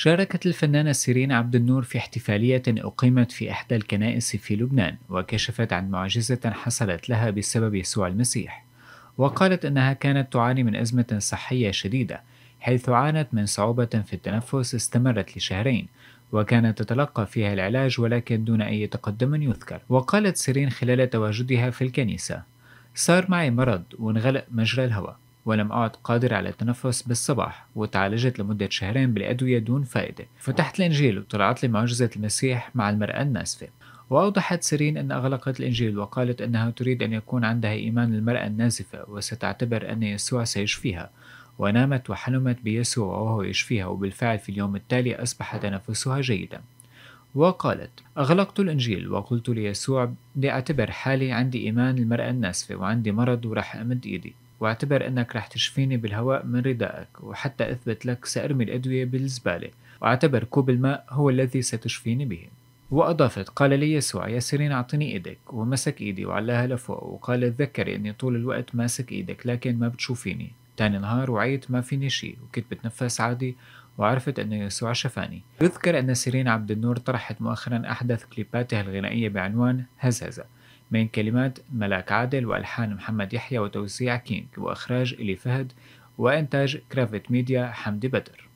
شاركت الفنانة سيرين عبد النور في احتفالية أقيمت في إحدى الكنائس في لبنان وكشفت عن معجزة حصلت لها بسبب يسوع المسيح وقالت أنها كانت تعاني من أزمة صحية شديدة حيث عانت من صعوبة في التنفس استمرت لشهرين وكانت تتلقى فيها العلاج ولكن دون أي تقدم يذكر وقالت سيرين خلال تواجدها في الكنيسة صار معي مرض وانغلق مجرى الهواء ولم أعد قادر على التنفس بالصباح وتعالجت لمدة شهرين بالأدوية دون فائدة فتحت الإنجيل وطلعت لي معجزة المسيح مع المرأة الناسفة وأوضحت سيرين أن أغلقت الإنجيل وقالت أنها تريد أن يكون عندها إيمان المرأة النازفة وستعتبر أن يسوع سيشفيها ونامت وحلمت بيسوع وهو يشفيها وبالفعل في اليوم التالي أصبح تنفسها جيدا وقالت أغلقت الإنجيل وقلت ليسوع لأعتبر حالي عندي إيمان المرأة الناسفة وعندي مرض ورح أمد إيدي واعتبر أنك رح تشفيني بالهواء من ردائك وحتى أثبت لك سأرمي الأدوية بالزبالة واعتبر كوب الماء هو الذي ستشفيني به وأضافت قال لي يسوع يا سيرين أعطني إيدك ومسك إيدي وعلاها لفوق وقال تذكري أني طول الوقت ماسك إيدك لكن ما بتشوفيني تاني نهار وعيت ما فيني شي وكنت بتنفس عادي وعرفت أنه يسوع شفاني يذكر أن سيرين عبد النور طرحت مؤخرا أحدث كليباتها الغنائية بعنوان هزهزة من كلمات ملاك عادل وألحان محمد يحيى وتوزيع كينج وإخراج إلي فهد وإنتاج كرافت ميديا حمدي بدر